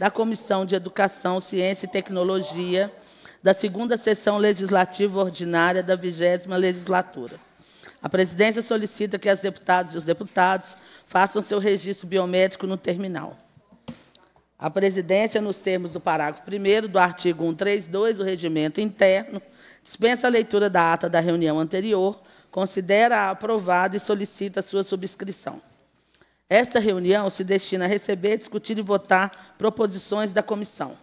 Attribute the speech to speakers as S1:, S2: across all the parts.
S1: da Comissão de Educação, Ciência e Tecnologia da segunda sessão legislativa ordinária da vigésima legislatura. A presidência solicita que as deputadas e os deputados façam seu registro biométrico no terminal. A presidência, nos termos do parágrafo 1 do artigo 132 do regimento interno, dispensa a leitura da ata da reunião anterior, considera-a aprovada e solicita sua subscrição. Esta reunião se destina a receber, discutir e votar proposições da comissão.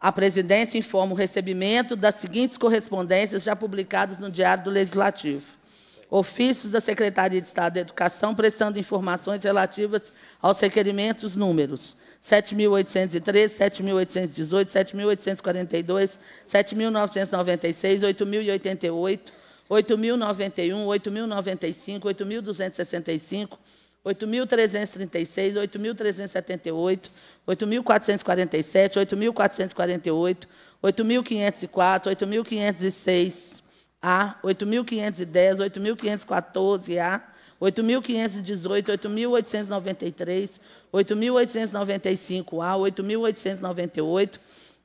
S1: A presidência informa o recebimento das seguintes correspondências já publicadas no Diário do Legislativo. Ofícios da Secretaria de Estado da Educação prestando informações relativas aos requerimentos números 7.813, 7.818, 7.842, 7.996, 8.088, 8.091, 8.095, 8.265, 8.336, 8.378, 8.447, 8.448, 8.504, 8.506 A, 8.510, 8.514 A, 8.518, 8.893, 8.895 A, 8.898,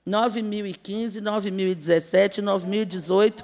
S1: 9.015, 9.017, 9.018,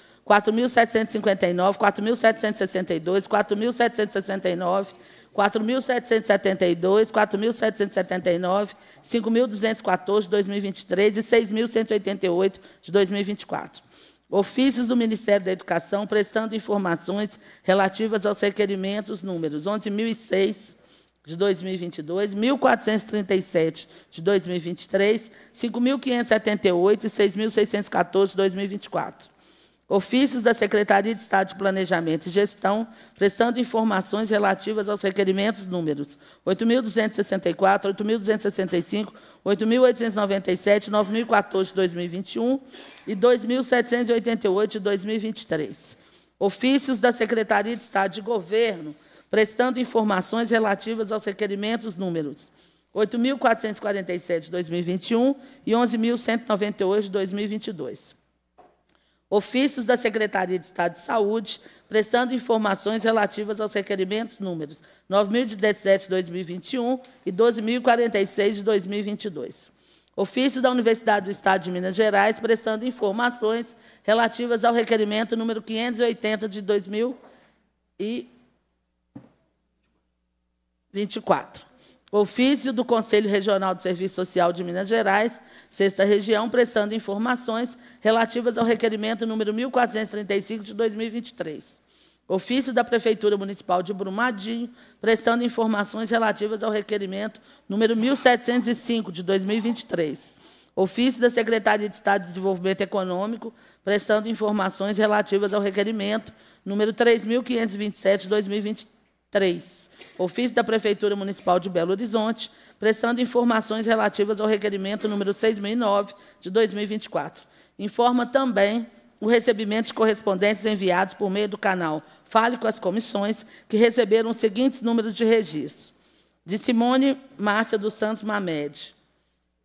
S1: 4.759, 4.762, 4.769, 4.772, 4.779, 5.214 de 2023 e 6.188 de 2024. Ofícios do Ministério da Educação prestando informações relativas aos requerimentos números 11.006 de 2022, 1.437 de 2023, 5.578 e 6.614 de 2024 ofícios da Secretaria de Estado de Planejamento e Gestão, prestando informações relativas aos requerimentos números 8.264, 8.265, 8.897, 9.014 de 2021 e 2.788 de 2023. Ofícios da Secretaria de Estado de Governo, prestando informações relativas aos requerimentos números 8.447 de 2021 e 11.198 de 2022 ofícios da Secretaria de Estado de Saúde, prestando informações relativas aos requerimentos números 9.017 de 2021 e 12.046 de 2022. Ofício da Universidade do Estado de Minas Gerais, prestando informações relativas ao requerimento número 580 de 2024. Ofício do Conselho Regional de Serviço Social de Minas Gerais, Sexta Região, prestando informações relativas ao requerimento número 1435 de 2023. Ofício da Prefeitura Municipal de Brumadinho, prestando informações relativas ao requerimento número 1705 de 2023. Ofício da Secretaria de Estado de Desenvolvimento Econômico, prestando informações relativas ao requerimento número 3527 de 2023 ofício da Prefeitura Municipal de Belo Horizonte, prestando informações relativas ao requerimento número 6009 de 2024. Informa também o recebimento de correspondências enviadas por meio do canal Fale com as comissões, que receberam os seguintes números de registro. De Simone Márcia dos Santos Mamed,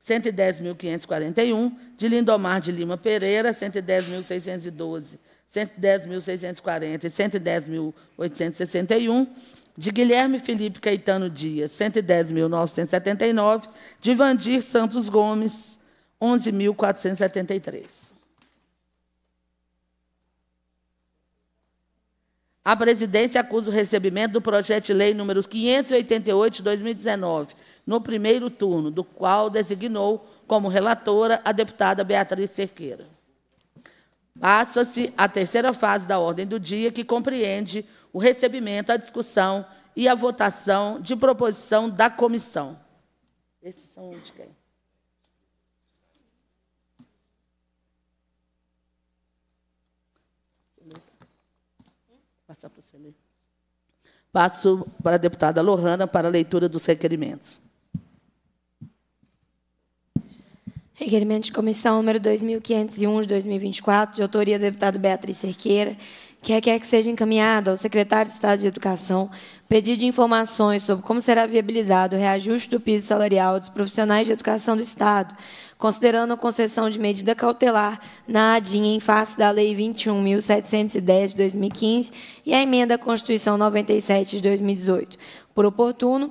S1: 110.541. De Lindomar de Lima Pereira, 110.612. 110.640 e 110.861, de Guilherme Felipe Caetano Dias, 110.979, de Vandir Santos Gomes, 11.473. A presidência acusa o recebimento do projeto de lei número 588 de 2019, no primeiro turno, do qual designou como relatora a deputada Beatriz Cerqueira. Passa-se a terceira fase da ordem do dia, que compreende o recebimento, a discussão e a votação de proposição da comissão. Esses são de quem? Passar para você ler. Passo para a deputada Lohana para a leitura dos requerimentos.
S2: Requerimento de comissão número 2501 de 2024, de autoria da deputada Beatriz Cerqueira, que requer que seja encaminhado ao secretário de Estado de Educação pedido de informações sobre como será viabilizado o reajuste do piso salarial dos profissionais de educação do Estado, considerando a concessão de medida cautelar na ADIN em face da Lei 21.710 de 2015 e a emenda à Constituição 97 de 2018. Por oportuno,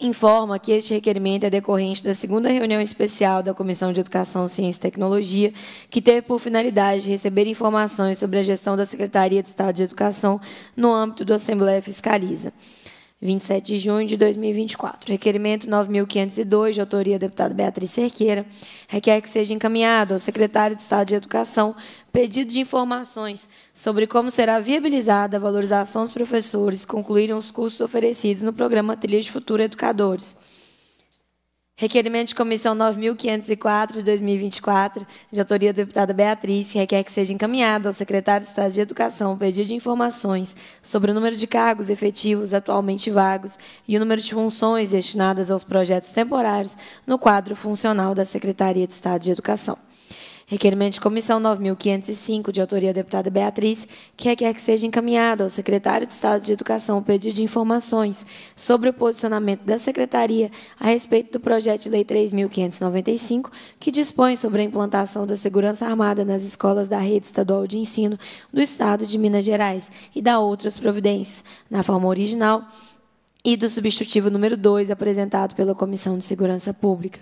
S2: informa que este requerimento é decorrente da segunda reunião especial da Comissão de Educação, Ciência e Tecnologia, que teve por finalidade receber informações sobre a gestão da Secretaria de Estado de Educação no âmbito do Assembleia Fiscaliza. 27 de junho de 2024. Requerimento 9.502, de autoria da deputada Beatriz Cerqueira, requer que seja encaminhado ao secretário de Estado de Educação pedido de informações sobre como será viabilizada a valorização dos professores que concluíram os cursos oferecidos no programa Trilha de Futuro Educadores Requerimento de comissão 9.504 de 2024, de autoria da deputada Beatriz, que requer que seja encaminhado ao secretário de Estado de Educação pedido de informações sobre o número de cargos efetivos atualmente vagos e o número de funções destinadas aos projetos temporários no quadro funcional da Secretaria de Estado de Educação. Requerimento de comissão 9.505, de autoria da deputada Beatriz, que requer que seja encaminhado ao secretário de Estado de Educação o pedido de informações sobre o posicionamento da Secretaria a respeito do projeto de lei 3.595, que dispõe sobre a implantação da segurança armada nas escolas da rede estadual de ensino do Estado de Minas Gerais e da outras providências, na forma original e do substitutivo número 2, apresentado pela Comissão de Segurança Pública.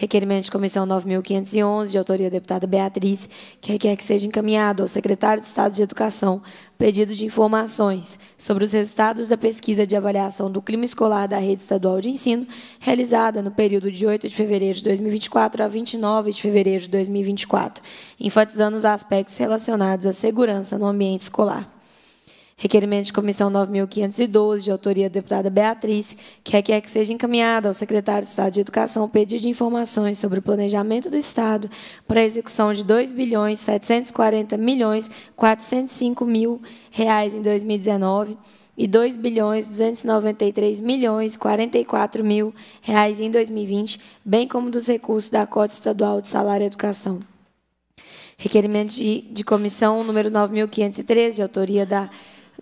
S2: Requerimento de comissão 9.511, de autoria da deputada Beatriz, que requer que seja encaminhado ao secretário de Estado de Educação pedido de informações sobre os resultados da pesquisa de avaliação do clima escolar da rede estadual de ensino, realizada no período de 8 de fevereiro de 2024 a 29 de fevereiro de 2024, enfatizando os aspectos relacionados à segurança no ambiente escolar. Requerimento de comissão 9.512, de autoria da deputada Beatriz, que requer que seja encaminhada ao secretário de Estado de Educação o pedido de informações sobre o planejamento do Estado para a execução de R$ bilhões milhões mil reais em 2019 e R$ bilhões milhões mil reais em 2020, bem como dos recursos da cota estadual de salário e educação. Requerimento de, de comissão número 9513, de autoria da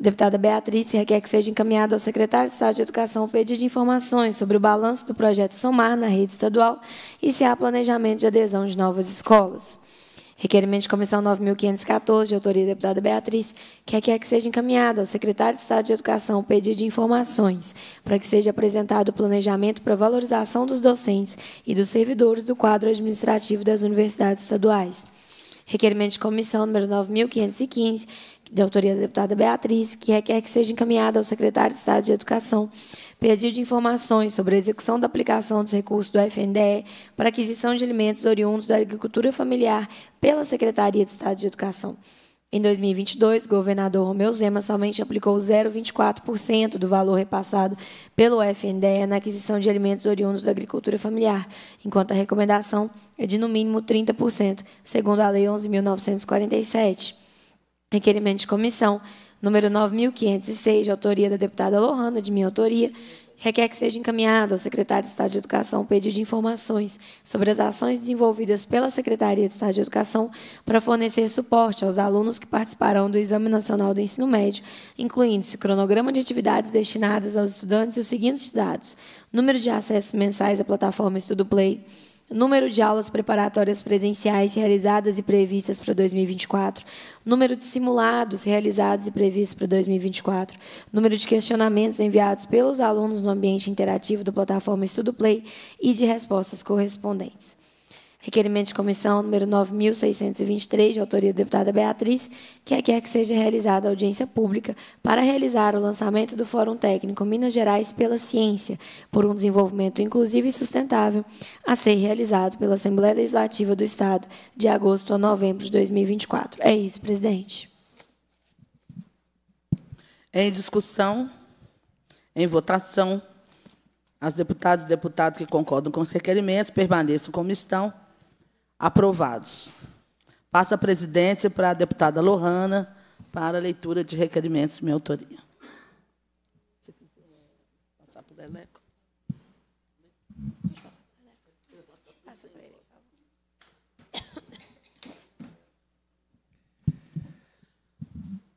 S2: Deputada Beatriz requer que seja encaminhado ao secretário de Estado de Educação o pedido de informações sobre o balanço do projeto SOMAR na rede estadual e se há planejamento de adesão de novas escolas. Requerimento de comissão 9.514, de autoria da deputada Beatriz, que requer que seja encaminhado ao secretário de Estado de Educação o pedido de informações para que seja apresentado o planejamento para valorização dos docentes e dos servidores do quadro administrativo das universidades estaduais. Requerimento de comissão número 9.515, de autoria da deputada Beatriz, que requer que seja encaminhada ao secretário de Estado de Educação pedido de informações sobre a execução da aplicação dos recursos do FNDE para aquisição de alimentos oriundos da agricultura familiar pela Secretaria de Estado de Educação. Em 2022, o governador Romeu Zema somente aplicou 0,24% do valor repassado pelo FNDE na aquisição de alimentos oriundos da agricultura familiar, enquanto a recomendação é de no mínimo 30%, segundo a Lei 11.947. Requerimento de comissão número 9.506, de autoria da deputada Lohana, de minha autoria, requer que seja encaminhado ao secretário de Estado de Educação o pedido de informações sobre as ações desenvolvidas pela Secretaria de Estado de Educação para fornecer suporte aos alunos que participarão do Exame Nacional do Ensino Médio, incluindo-se o cronograma de atividades destinadas aos estudantes e os seguintes dados: número de acessos mensais à plataforma Estudo Play número de aulas preparatórias presenciais realizadas e previstas para 2024, número de simulados realizados e previstos para 2024, número de questionamentos enviados pelos alunos no ambiente interativo da plataforma Estudo Play e de respostas correspondentes. Requerimento de comissão número 9.623, de autoria da deputada Beatriz, que é que seja realizada audiência pública para realizar o lançamento do Fórum Técnico Minas Gerais pela Ciência, por um desenvolvimento inclusivo e sustentável, a ser realizado pela Assembleia Legislativa do Estado de agosto a novembro de 2024. É isso, presidente. Em discussão,
S1: em votação, as deputadas e deputados que concordam com os requerimentos permaneçam como estão Aprovados. Passa a presidência para a deputada Lohana para a leitura de requerimentos de minha autoria.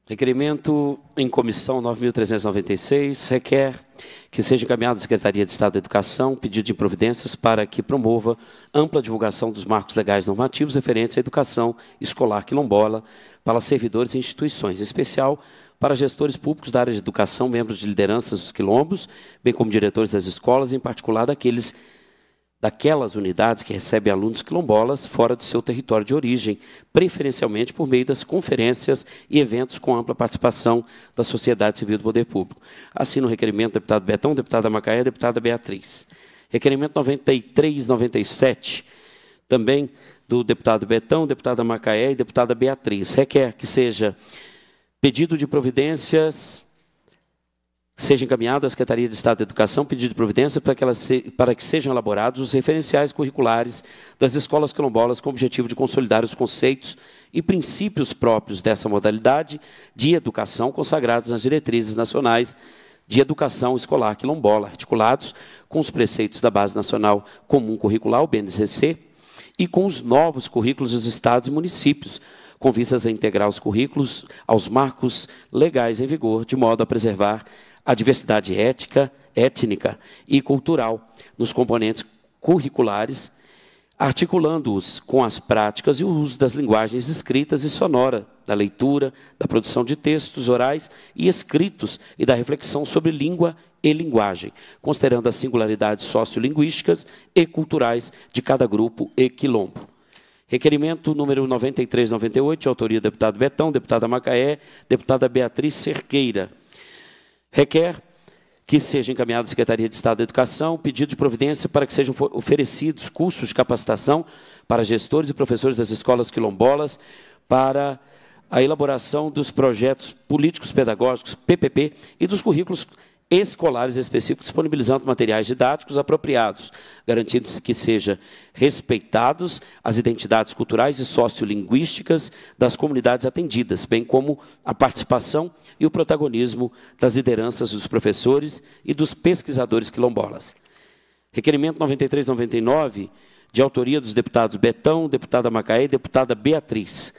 S3: Requerimento em comissão 9.396 requer que seja encaminhado à Secretaria de Estado da Educação pedido de providências para que promova ampla divulgação dos marcos legais normativos referentes à educação escolar quilombola para servidores e instituições, em especial para gestores públicos da área de educação, membros de lideranças dos quilombos, bem como diretores das escolas, em particular daqueles daquelas unidades que recebem alunos quilombolas fora do seu território de origem, preferencialmente por meio das conferências e eventos com ampla participação da sociedade civil do poder público. Assino o requerimento do deputado Betão, deputada Macaé, deputada Beatriz. Requerimento 93.97, também do deputado Betão, deputada Macaé e deputada Beatriz. Requer que seja pedido de providências seja encaminhado à Secretaria de Estado da Educação pedido de providência para que, se, para que sejam elaborados os referenciais curriculares das escolas quilombolas com o objetivo de consolidar os conceitos e princípios próprios dessa modalidade de educação consagrados nas diretrizes nacionais de educação escolar quilombola, articulados com os preceitos da Base Nacional Comum Curricular, o BNCC, e com os novos currículos dos estados e municípios, com vistas a integrar os currículos aos marcos legais em vigor, de modo a preservar a diversidade ética, étnica e cultural nos componentes curriculares, articulando-os com as práticas e o uso das linguagens escritas e sonora, da leitura, da produção de textos orais e escritos e da reflexão sobre língua e linguagem, considerando as singularidades sociolinguísticas e culturais de cada grupo e quilombo. Requerimento número 9398, autoria do deputado Betão, deputada Macaé, deputada Beatriz Cerqueira Requer que seja encaminhado à Secretaria de Estado da Educação pedido de providência para que sejam oferecidos cursos de capacitação para gestores e professores das escolas quilombolas para a elaboração dos projetos políticos pedagógicos, PPP, e dos currículos escolares específicos, disponibilizando materiais didáticos apropriados, garantindo que sejam respeitados as identidades culturais e sociolinguísticas das comunidades atendidas, bem como a participação e o protagonismo das lideranças dos professores e dos pesquisadores quilombolas. Requerimento 9399, de autoria dos deputados Betão, deputada Macaé e deputada Beatriz.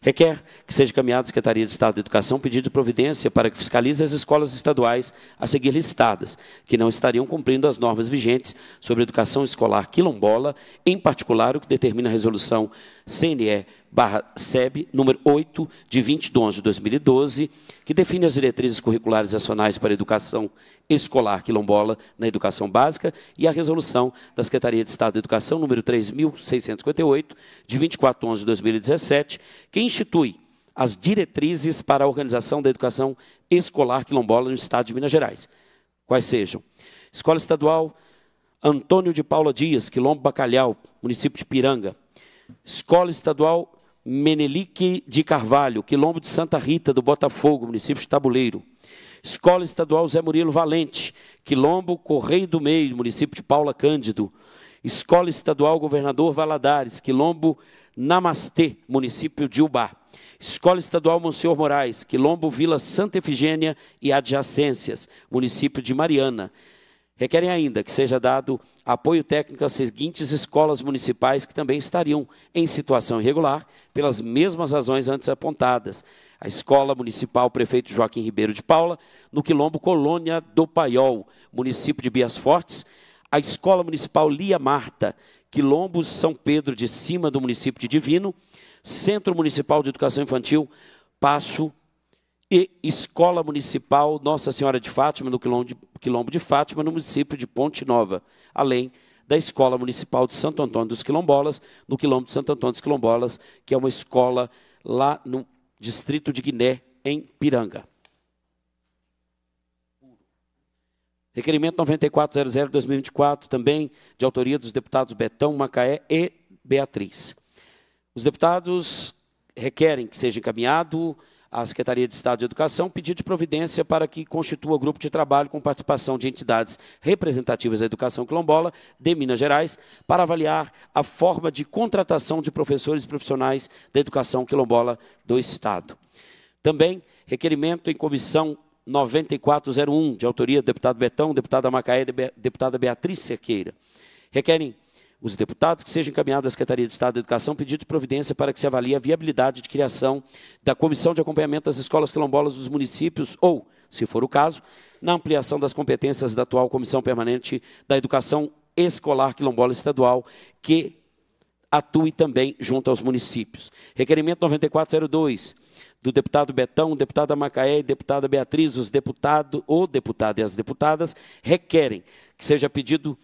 S3: Requer que seja encaminhado à Secretaria de Estado de Educação pedido de providência para que fiscalize as escolas estaduais a seguir listadas, que não estariam cumprindo as normas vigentes sobre educação escolar quilombola, em particular o que determina a resolução CNE barra SEB, número 8, de 20 de 11 de 2012, que define as diretrizes curriculares nacionais para a educação escolar quilombola na educação básica e a resolução da Secretaria de Estado da Educação, número 3.658, de 24 de 11 de 2017, que institui as diretrizes para a organização da educação escolar quilombola no Estado de Minas Gerais. Quais sejam? Escola Estadual Antônio de Paula Dias, Quilombo Bacalhau, município de Piranga. Escola Estadual Menelique de Carvalho, Quilombo de Santa Rita, do Botafogo, município de Tabuleiro. Escola Estadual Zé Murilo Valente, Quilombo Correio do Meio, município de Paula Cândido. Escola Estadual Governador Valadares, Quilombo Namastê, município de Ubá. Escola Estadual Monsenhor Moraes, Quilombo Vila Santa Efigênia e adjacências, município de Mariana. Requerem ainda que seja dado apoio técnico às seguintes escolas municipais que também estariam em situação irregular, pelas mesmas razões antes apontadas. A Escola Municipal Prefeito Joaquim Ribeiro de Paula, no Quilombo Colônia do Paiol, município de Bias Fortes. A Escola Municipal Lia Marta, Quilombo São Pedro de Cima, do município de Divino. Centro Municipal de Educação Infantil, Passo e Escola Municipal Nossa Senhora de Fátima, no quilombo de, quilombo de Fátima, no município de Ponte Nova, além da Escola Municipal de Santo Antônio dos Quilombolas, no quilombo de Santo Antônio dos Quilombolas, que é uma escola lá no distrito de Guiné, em Piranga. Requerimento 9400-2024, também de autoria dos deputados Betão, Macaé e Beatriz. Os deputados requerem que seja encaminhado à Secretaria de Estado de Educação pedido de providência para que constitua grupo de trabalho com participação de entidades representativas da educação quilombola de Minas Gerais para avaliar a forma de contratação de professores e profissionais da educação quilombola do Estado. Também requerimento em comissão 9401, de autoria do deputado Betão, deputada Macaé e deputada Beatriz Cerqueira. Requerem os deputados, que seja encaminhado à Secretaria de Estado da Educação pedido de providência para que se avalie a viabilidade de criação da Comissão de Acompanhamento das Escolas Quilombolas dos Municípios ou, se for o caso, na ampliação das competências da atual Comissão Permanente da Educação Escolar Quilombola Estadual, que atue também junto aos municípios. Requerimento 9402 do deputado Betão, deputada Macaé e deputada Beatriz, os deputado, ou deputado e as deputadas requerem que seja pedido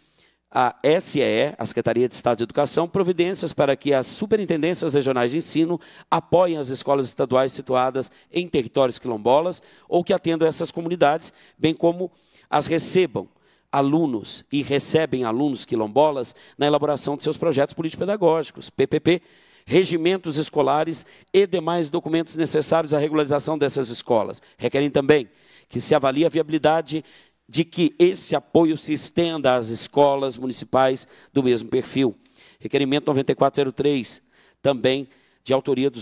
S3: a SEE, a Secretaria de Estado de Educação, providências para que as superintendências regionais de ensino apoiem as escolas estaduais situadas em territórios quilombolas ou que atendam essas comunidades, bem como as recebam alunos e recebem alunos quilombolas na elaboração de seus projetos político-pedagógicos, PPP, regimentos escolares e demais documentos necessários à regularização dessas escolas. Requerem também que se avalie a viabilidade de que esse apoio se estenda às escolas municipais do mesmo perfil. Requerimento 9403, também de autoria do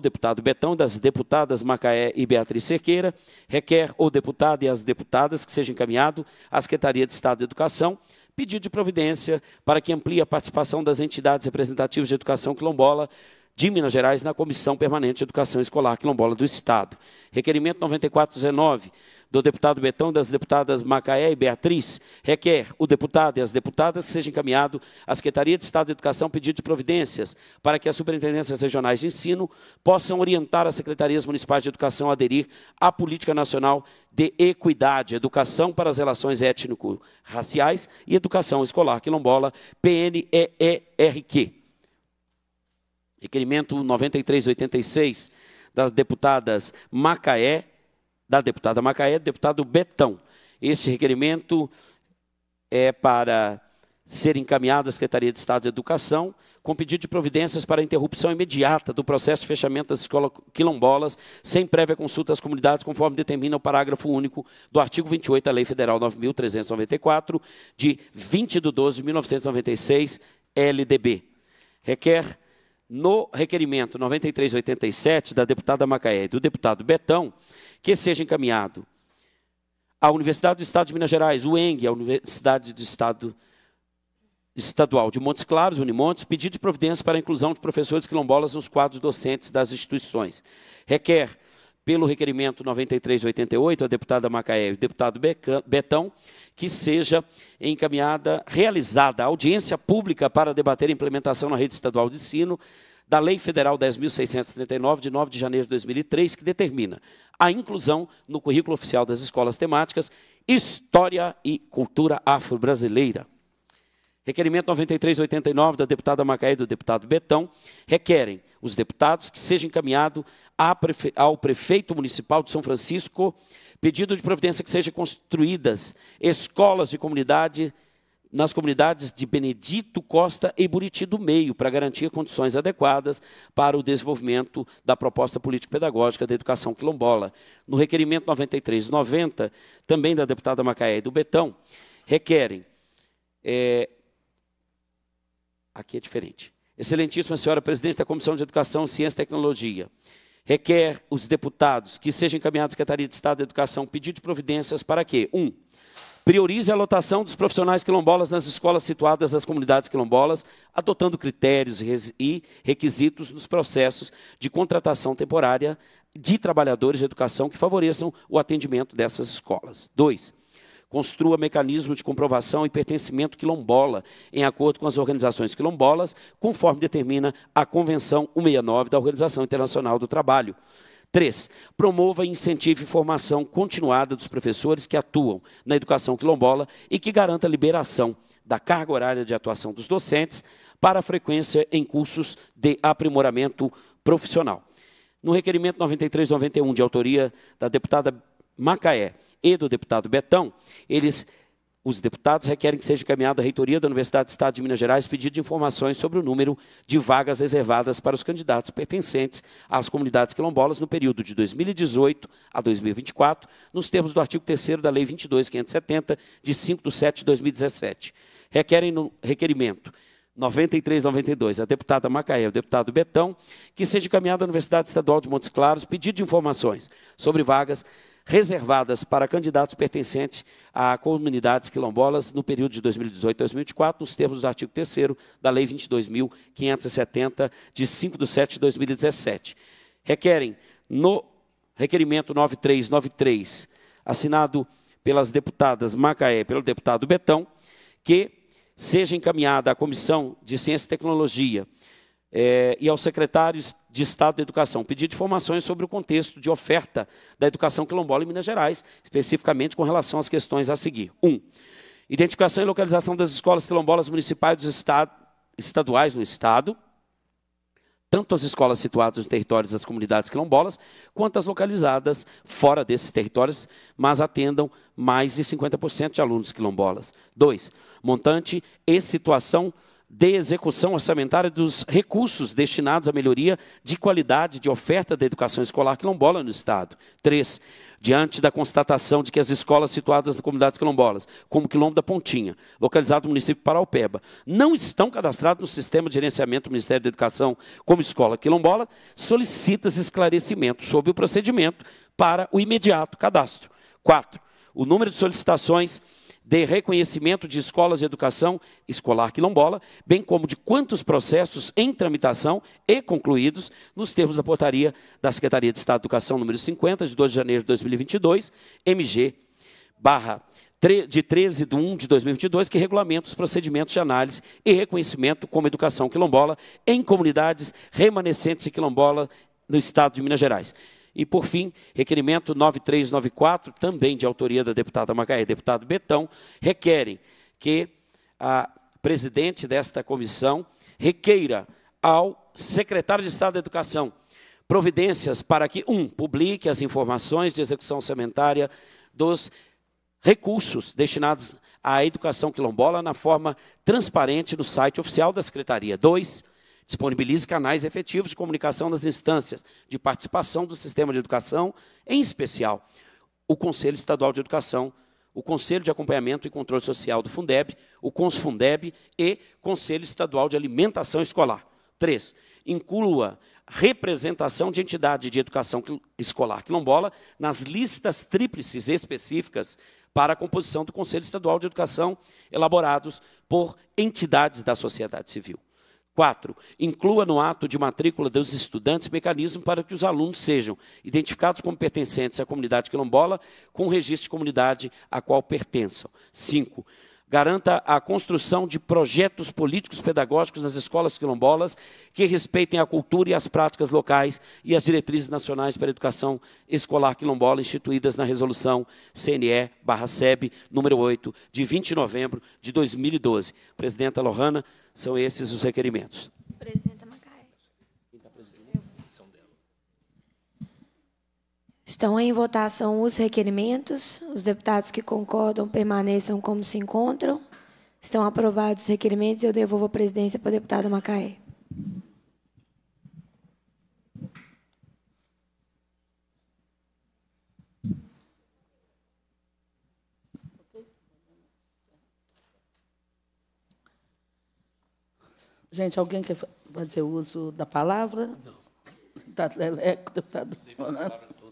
S3: deputado Betão, das deputadas Macaé e Beatriz Cerqueira, requer o deputado e as deputadas que seja encaminhado à Secretaria de Estado de Educação pedido de providência para que amplie a participação das entidades representativas de educação quilombola de Minas Gerais na Comissão Permanente de Educação Escolar Quilombola do Estado. Requerimento 9419, do deputado Betão, das deputadas Macaé e Beatriz, requer o deputado e as deputadas que seja encaminhado à Secretaria de Estado de Educação pedido de providências para que as superintendências regionais de ensino possam orientar as secretarias municipais de educação a aderir à Política Nacional de Equidade, Educação para as Relações Étnico-Raciais e Educação Escolar Quilombola, PNEERQ. Requerimento 9386 das deputadas Macaé, da deputada Macaé, deputado Betão. Esse requerimento é para ser encaminhado à Secretaria de Estado de Educação com pedido de providências para a interrupção imediata do processo de fechamento das escolas quilombolas, sem prévia consulta às comunidades, conforme determina o parágrafo único do artigo 28 da Lei Federal 9.394, de 20 de 12 de 1996, LDB. Requer no requerimento 9387 da deputada Macaé e do deputado Betão, que seja encaminhado à Universidade do Estado de Minas Gerais, UENG, à Universidade do Estado Estadual de Montes Claros, Unimontes, pedido de providência para a inclusão de professores quilombolas nos quadros docentes das instituições. Requer pelo requerimento 9388, a deputada Macaé e o deputado Betão, que seja encaminhada, realizada audiência pública para debater a implementação na rede estadual de ensino da Lei Federal 10.639, de 9 de janeiro de 2003, que determina a inclusão no currículo oficial das escolas temáticas História e Cultura Afro-Brasileira. Requerimento 9389 da deputada Macaé e do deputado Betão requerem os deputados que seja encaminhado ao prefeito municipal de São Francisco pedido de providência que sejam construídas escolas de comunidade nas comunidades de Benedito Costa e Buriti do Meio, para garantir condições adequadas para o desenvolvimento da proposta político-pedagógica da educação quilombola. No requerimento 9390, também da deputada Macaé e do Betão, requerem é, Aqui é diferente. Excelentíssima senhora presidente da Comissão de Educação, Ciência e Tecnologia, requer os deputados que sejam encaminhados à Secretaria de Estado da Educação pedido de providências para que, um, priorize a lotação dos profissionais quilombolas nas escolas situadas nas comunidades quilombolas, adotando critérios e requisitos nos processos de contratação temporária de trabalhadores de educação que favoreçam o atendimento dessas escolas. Dois, construa mecanismos de comprovação e pertencimento quilombola, em acordo com as organizações quilombolas, conforme determina a Convenção 169 da Organização Internacional do Trabalho. 3. Promova e incentive formação continuada dos professores que atuam na educação quilombola e que garanta a liberação da carga horária de atuação dos docentes para a frequência em cursos de aprimoramento profissional. No requerimento 9391, de autoria da deputada Macaé, e do deputado Betão, eles os deputados requerem que seja encaminhado à reitoria da Universidade do Estado de Minas Gerais pedido de informações sobre o número de vagas reservadas para os candidatos pertencentes às comunidades quilombolas no período de 2018 a 2024, nos termos do artigo 3 da Lei 22.570, de 5 de 7 de 2017. Requerem no requerimento 9392 a deputada Macaé, o deputado Betão, que seja encaminhado à Universidade Estadual de Montes Claros pedido de informações sobre vagas reservadas reservadas para candidatos pertencentes a comunidades quilombolas no período de 2018 a 2024, nos termos do artigo 3 da Lei 22.570, de 5 de 7 de 2017. Requerem, no requerimento 9393, assinado pelas deputadas Macaé e pelo deputado Betão, que seja encaminhada à Comissão de Ciência e Tecnologia é, e aos secretários de Estado da Educação, pedido informações sobre o contexto de oferta da educação quilombola em Minas Gerais, especificamente com relação às questões a seguir. 1. Um, identificação e localização das escolas quilombolas municipais dos estaduais no Estado, tanto as escolas situadas nos territórios das comunidades quilombolas, quanto as localizadas fora desses territórios, mas atendam mais de 50% de alunos quilombolas. 2. Montante e situação de execução orçamentária dos recursos destinados à melhoria de qualidade de oferta da educação escolar quilombola no Estado. 3. Diante da constatação de que as escolas situadas nas comunidades quilombolas, como Quilombo da Pontinha, localizado no município de Paraupeba, não estão cadastradas no sistema de gerenciamento do Ministério da Educação como escola quilombola, solicita-se esclarecimento sobre o procedimento para o imediato cadastro. 4. O número de solicitações de reconhecimento de escolas de educação escolar quilombola, bem como de quantos processos em tramitação e concluídos nos termos da portaria da Secretaria de Estado de Educação número 50 de 2 de janeiro de 2022, MG barra de 13 de 1 de 2022, que regulamenta os procedimentos de análise e reconhecimento como educação quilombola em comunidades remanescentes e quilombola no Estado de Minas Gerais. E, por fim, requerimento 9394, também de autoria da deputada Macaé e deputado Betão, requerem que a presidente desta comissão requeira ao secretário de Estado da Educação providências para que, um, publique as informações de execução orçamentária dos recursos destinados à educação quilombola na forma transparente no site oficial da Secretaria. Dois, Disponibilize canais efetivos de comunicação nas instâncias de participação do sistema de educação, em especial o Conselho Estadual de Educação, o Conselho de Acompanhamento e Controle Social do Fundeb, o CONSFUNDEB e Conselho Estadual de Alimentação Escolar. Três, Inclua representação de entidade de educação escolar quilombola nas listas tríplices específicas para a composição do Conselho Estadual de Educação, elaborados por entidades da sociedade civil. 4. Inclua no ato de matrícula dos estudantes mecanismo para que os alunos sejam identificados como pertencentes à comunidade quilombola com o registro de comunidade a qual pertençam. 5 garanta a construção de projetos políticos pedagógicos nas escolas quilombolas que respeitem a cultura e as práticas locais e as diretrizes nacionais para a educação escolar quilombola instituídas na resolução CNE/SEB número 8 de 20 de novembro de 2012. Presidenta Lohana, são esses os requerimentos.
S2: Presidente. Estão em votação os requerimentos. Os deputados que concordam permaneçam como se encontram. Estão aprovados os requerimentos. Eu devolvo a presidência para a deputada Macaé.
S1: Gente, alguém quer fazer uso da palavra? Não. Deputado Leleco, deputado. Não